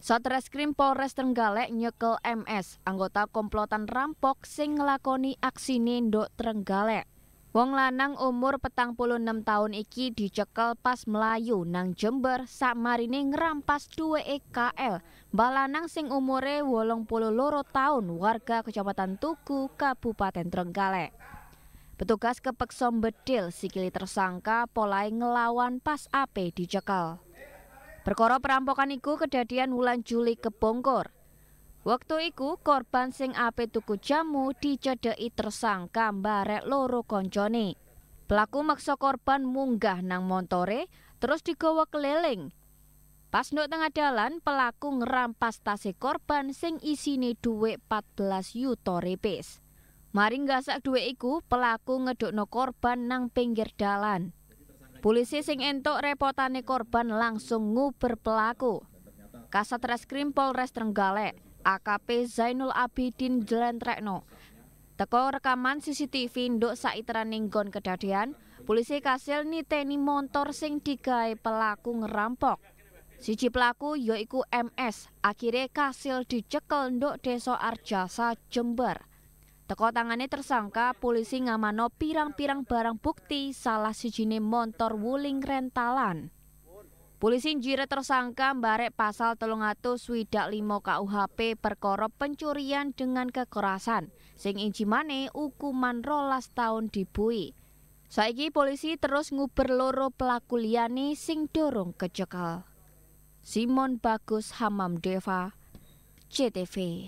Satreskrim Polres Trenggalek nyekel MS, anggota komplotan rampok sing ngelakoni aksi nindok Trenggalek. Wong lanang umur petang puluh enam tahun iki dicekel pas Melayu nang Jember marini ngerampas dua EKL. Balanang sing umure wolong puluh loro tahun warga Kecamatan Tugu, Kabupaten Trenggalek. Petugas kepeksom bedil sikili tersangka polai ngelawan pas AP dicekel. Perkara perampokan iku kedadian wulan Juli kebongkor. Waktu iku korban sing ape tuku jamu dicedeki tersangka barek loro koncone. Pelaku maksa korban munggah nang montore terus digawa keliling. Pas nuk tengah dalan, pelaku ngerampas tasik korban sing isine duwe 14 yuto repis. Mari gasak duwe iku, pelaku ngedukno korban nang pinggir dalan. Polisi sing entuk repotane korban langsung nguber pelaku. Kasat Reskrim Polres Trenggalek, AKP Zainul Abidin Jelentrekno. Teko rekaman CCTV nduk saiteran ninggon kedadean, polisi kasil niteni motor sing digawe pelaku ngerampok. Siji pelaku yaiku MS, akhirnya kasil dicekel nduk Deso Arjasa Jember. Teko tangane tersangka, polisi ngamano pirang-pirang barang bukti salah sijine motor wuling rentalan. Polisi njire tersangka mbarek pasal telung atus swidak limo KUHP perkara pencurian dengan kekerasan, sing injimane hukuman rolas tahun dibui. Saiki polisi terus nguber loro pelaku liani sing dorong kecekal. Simon Bagus Hamam Deva, CTV.